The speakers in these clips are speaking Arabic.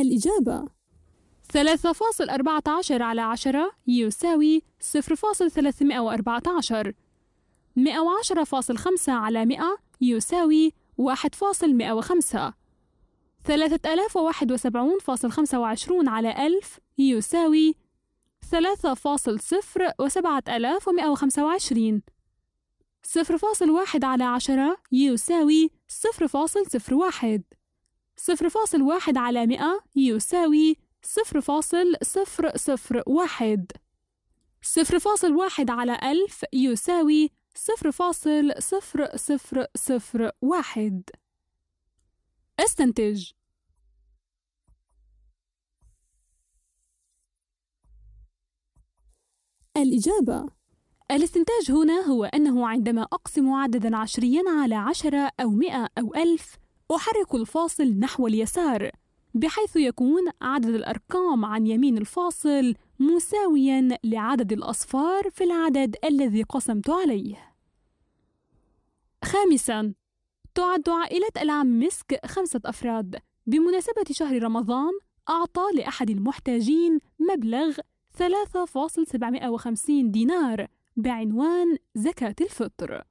الإجابة 3.14 على 10 يساوي 0.314 110.5 على 100 يساوي 1.105 3071.25 على 1000 يساوي 3.0 و7125 0.1 على 10 يساوي 0.01 0.1 على 100 يساوي 0.001 0.1 على 1000 يساوي واحد استنتج الإجابة الاستنتاج هنا هو أنه عندما أقسم عددا عشريا على عشرة أو مئة أو ألف أحرك الفاصل نحو اليسار بحيث يكون عدد الأرقام عن يمين الفاصل مساويا لعدد الأصفار في العدد الذي قسمت عليه. خامسا تعد عائلة العم مسك خمسة أفراد بمناسبة شهر رمضان أعطى لأحد المحتاجين مبلغ 3.750 دينار بعنوان زكاة الفطر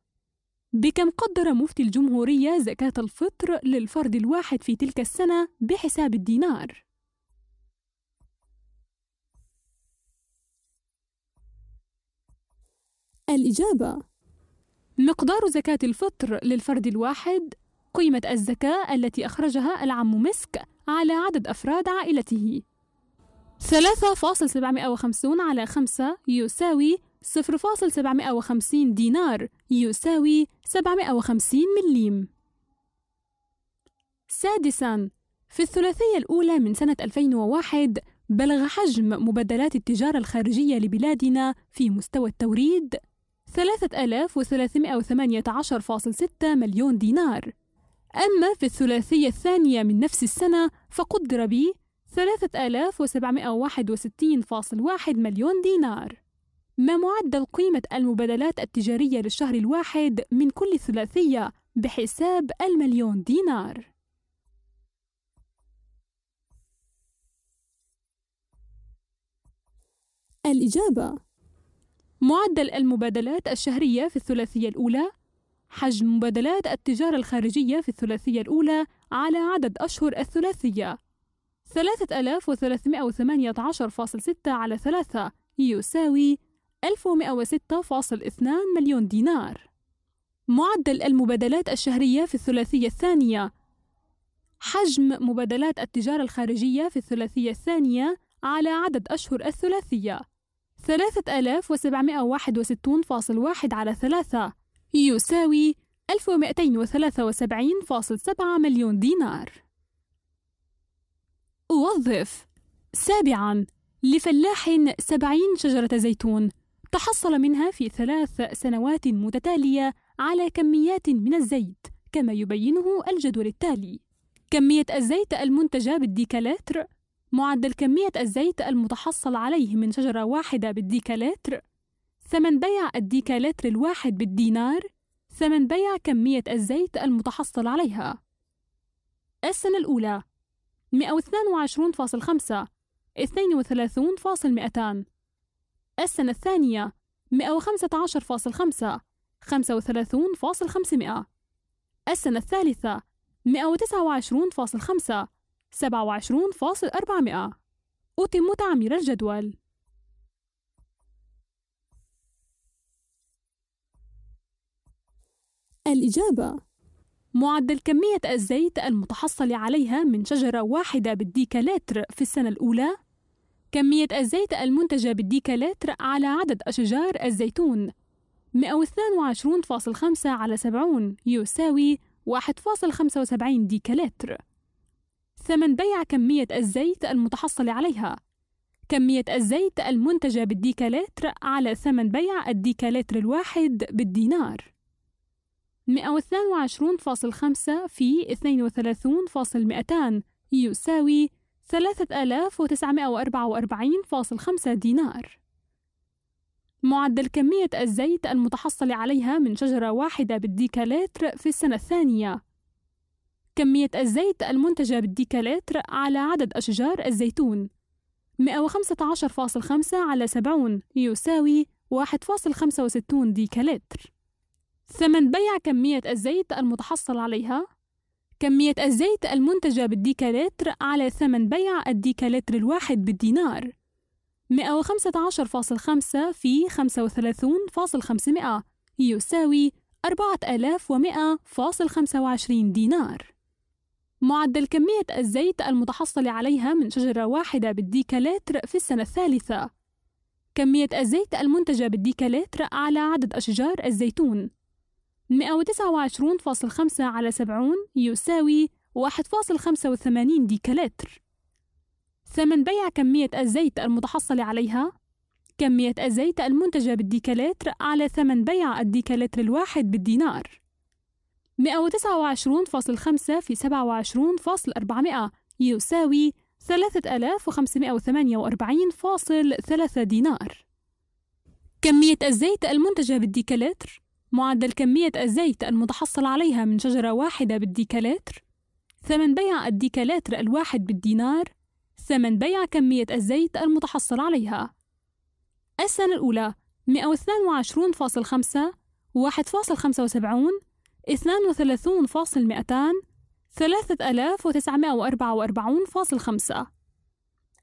بكم قدر مفتي الجمهورية زكاة الفطر للفرد الواحد في تلك السنة بحساب الدينار؟ الإجابة مقدار زكاة الفطر للفرد الواحد قيمة الزكاة التي أخرجها العم مسك على عدد أفراد عائلته 3.750 على 5 يساوي 0.750 دينار يساوي 750 مليم سادساً في الثلاثية الأولى من سنة 2001 بلغ حجم مبادلات التجارة الخارجية لبلادنا في مستوى التوريد 3318.6 مليون دينار أما في الثلاثية الثانية من نفس السنة فقدر ب 3761.1 مليون دينار ما معدل قيمة المبادلات التجارية للشهر الواحد من كل ثلاثية بحساب المليون دينار الإجابة معدل المبادلات الشهرية في الثلاثية الأولى حجم مبادلات التجارة الخارجية في الثلاثية الأولى على عدد أشهر الثلاثية 3318.6 على 3 يساوي 1106.2 مليون دينار معدل المبادلات الشهرية في الثلاثية الثانية حجم مبادلات التجارة الخارجية في الثلاثية الثانية على عدد أشهر الثلاثية 3761.1 على 3 يساوي 1273.7 مليون دينار وظف سابعاً لفلاح سبعين شجرة زيتون تحصل منها في ثلاث سنوات متتالية على كميات من الزيت كما يبينه الجدول التالي كمية الزيت المنتجة بالديكالتر معدل كمية الزيت المتحصل عليه من شجرة واحدة بالديكالتر ثمن بيع الديكالتر الواحد بالدينار ثمن بيع كمية الزيت المتحصل عليها السنة الأولى 122.5 32.200 السنة الثانية 115.5 35.500 السنة الثالثة 129.5 27.400 أتم تعمير الجدول الإجابة معدل كمية الزيت المتحصل عليها من شجرة واحدة بالديكالتر في السنة الأولى كمية الزيت المنتجة بالديكالتر على عدد أشجار الزيتون 122.5 على 70 يساوي 1.75 ديكالتر ثمن بيع كمية الزيت المتحصل عليها كمية الزيت المنتجة بالديكالتر على ثمن بيع الديكالتر الواحد بالدينار 122.5 في 32.200 يساوي 3944.5 دينار معدل كمية الزيت المتحصل عليها من شجرة واحدة بالديكالتر في السنة الثانية كمية الزيت المنتجة بالديكالتر على عدد أشجار الزيتون 115.5 على 70 يساوي 1.65 ديكالتر ثمن بيع كمية الزيت المتحصل عليها كمية الزيت المنتجة بالديكالتر على ثمن بيع الديكالتر الواحد بالدينار 115.5 في 35.500 يساوي 4100.25 دينار معدل كمية الزيت المتحصل عليها من شجرة واحدة بالديكالتر في السنة الثالثة كمية الزيت المنتجة بالديكالتر على عدد أشجار الزيتون 129.5 على 70 يساوي 1.85 ديكالتر ثمن بيع كمية الزيت المتحصل عليها كمية الزيت المنتجة بالديكالتر على ثمن بيع الديكالتر الواحد بالدينار 129.5 في 27.400 يساوي 3548.3 دينار كمية الزيت المنتجة بالديكالتر معدل كمية الزيت المتحصل عليها من شجرة واحدة بالديكالتر ثمن بيع الديكالتر الواحد بالدينار ثمن بيع كمية الزيت المتحصل عليها السنة الأولى 122.5 1.75 32.200 3944.5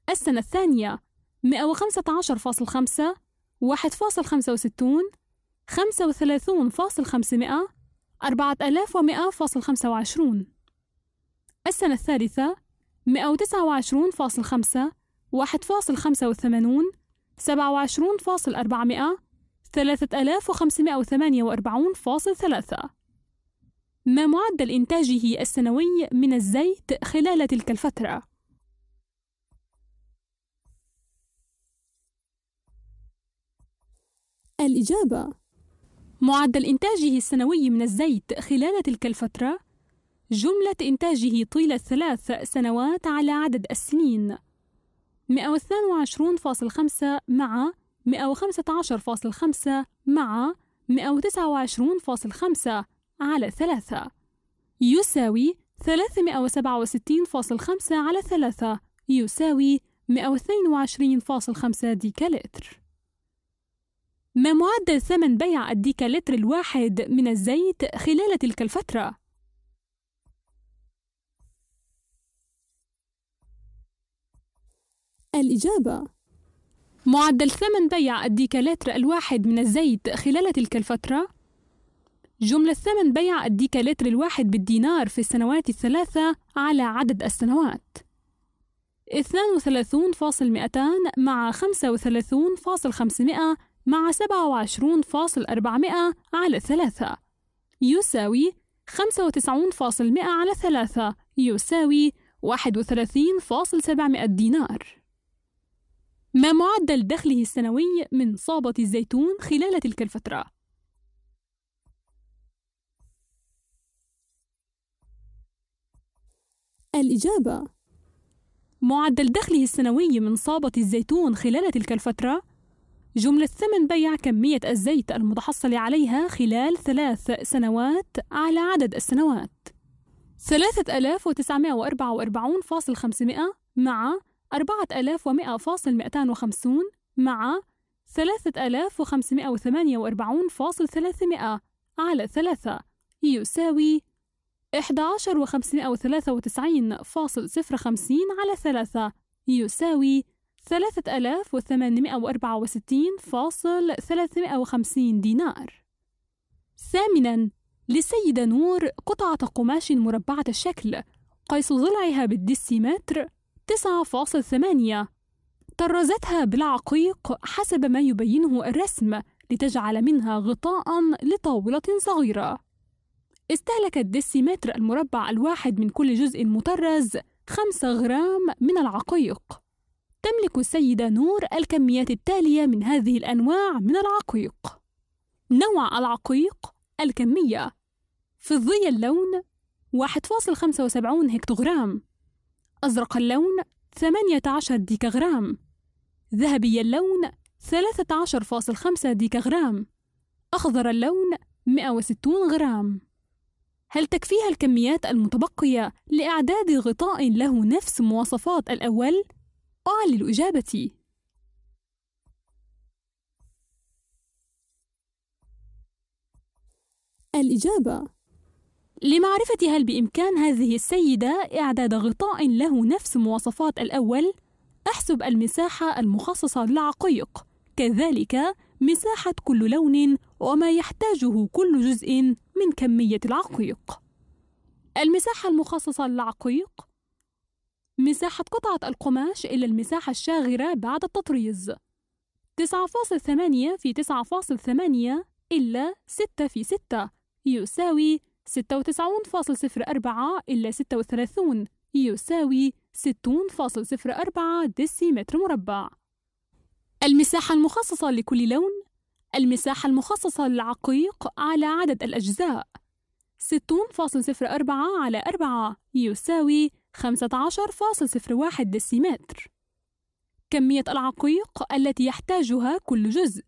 السنة الثانية 115.5 1.65 35,500 السنة الثالثة 129.5 1.85 27.400 ما معدل إنتاجه السنوي من الزيت خلال تلك الفترة الإجابة معدل إنتاجه السنوي من الزيت خلال تلك الفترة جملة إنتاجه طيلة ثلاث سنوات على عدد السنين 122.5 مع 115.5 مع 129.5 على ثلاثة يساوي 367.5 على ثلاثة يساوي 122.5 ديكالتر ما معدل ثمن بيع الديكالتر الواحد من الزيت خلال تلك الفترة؟ الإجابة معدل ثمن بيع الديكالتر الواحد من الزيت خلال تلك الفترة جملة ثمن بيع الديكالتر الواحد بالدينار في السنوات الثلاثة على عدد السنوات 32.200 مع 35.500 مع 27.400 على 3 يساوي 95.100 على 3 يساوي 31.700 دينار ما معدل دخله السنوي من صابة الزيتون خلال تلك الفترة الإجابة معدل دخله السنوي من صابة الزيتون خلال تلك الفترة جملة ثمن بيع كمية الزيت المتحصل عليها خلال ثلاث سنوات على عدد السنوات 3944.500 مع 4100.250 مع 3548.300 على ثلاثة يساوي 11593.050 على ثلاثة يساوي 3864.350 دينار ثامنا للسيدة نور قطعة قماش مربعة الشكل قيس ضلعها بالدسيمتر 9.8 طرزتها بالعقيق حسب ما يبينه الرسم لتجعل منها غطاء لطاولة صغيرة استهلك الدسيمتر المربع الواحد من كل جزء مطرز 5 غرام من العقيق تملك السيدة نور الكميات التالية من هذه الأنواع من العقيق نوع العقيق الكمية فضي اللون 1.75 هكتوغرام أزرق اللون 18 ديكاغرام ذهبي اللون 13.5 ديكاغرام أخضر اللون 160 غرام هل تكفيها الكميات المتبقية لإعداد غطاء له نفس مواصفات الأول؟ قال للإجابة الإجابة لمعرفة هل بإمكان هذه السيدة إعداد غطاء له نفس مواصفات الأول أحسب المساحة المخصصة للعقيق كذلك مساحة كل لون وما يحتاجه كل جزء من كمية العقيق المساحة المخصصة للعقيق مساحة قطعة القماش إلى المساحة الشاغرة بعد التطريز 9.8 في 9.8 إلا 6 في 6 يساوي 96.04 إلا 36 يساوي 60.04 دسيمتر مربع المساحة المخصصة لكل لون المساحة المخصصة للعقيق على عدد الأجزاء 60.04 على 4 يساوي 15.01 دسيمتر كمية العقيق التي يحتاجها كل جزء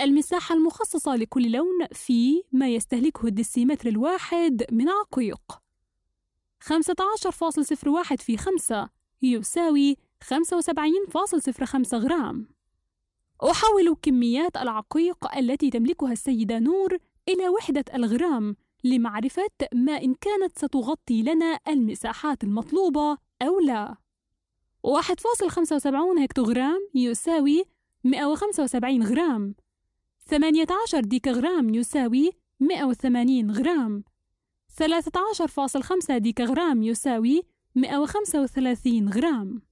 المساحة المخصصة لكل لون في ما يستهلكه الدسيمتر الواحد من عقيق 15.01 في 5 يساوي 75.05 غرام أحول كميات العقيق التي تملكها السيدة نور إلى وحدة الغرام لمعرفة ما إن كانت ستغطي لنا المساحات المطلوبة أو لا 1.75 هكتوغرام يساوي 175 غرام 18 ديكغرام يساوي 180 غرام 13.5 ديكغرام يساوي 135 غرام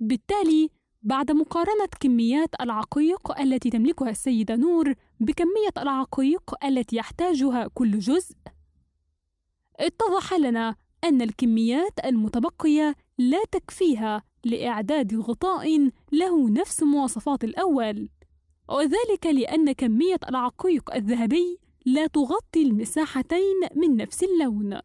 بالتالي بعد مقارنة كميات العقيق التي تملكها السيدة نور بكمية العقيق التي يحتاجها كل جزء، اتضح لنا أن الكميات المتبقية لا تكفيها لإعداد غطاء له نفس مواصفات الأول، وذلك لأن كمية العقيق الذهبي لا تغطي المساحتين من نفس اللون.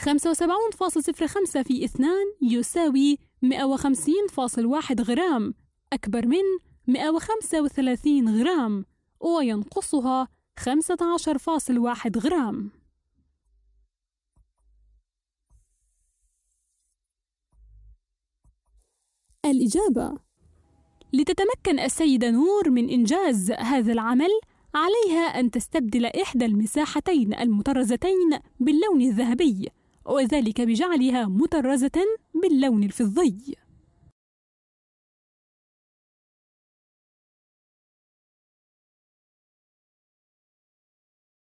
75.05 في 2 يساوي 150.1 غرام أكبر من 135 غرام وينقصها 15.1 غرام الإجابة لتتمكن السيدة نور من إنجاز هذا العمل عليها أن تستبدل إحدى المساحتين المطرزتين باللون الذهبي وذلك بجعلها مطرزة باللون الفضي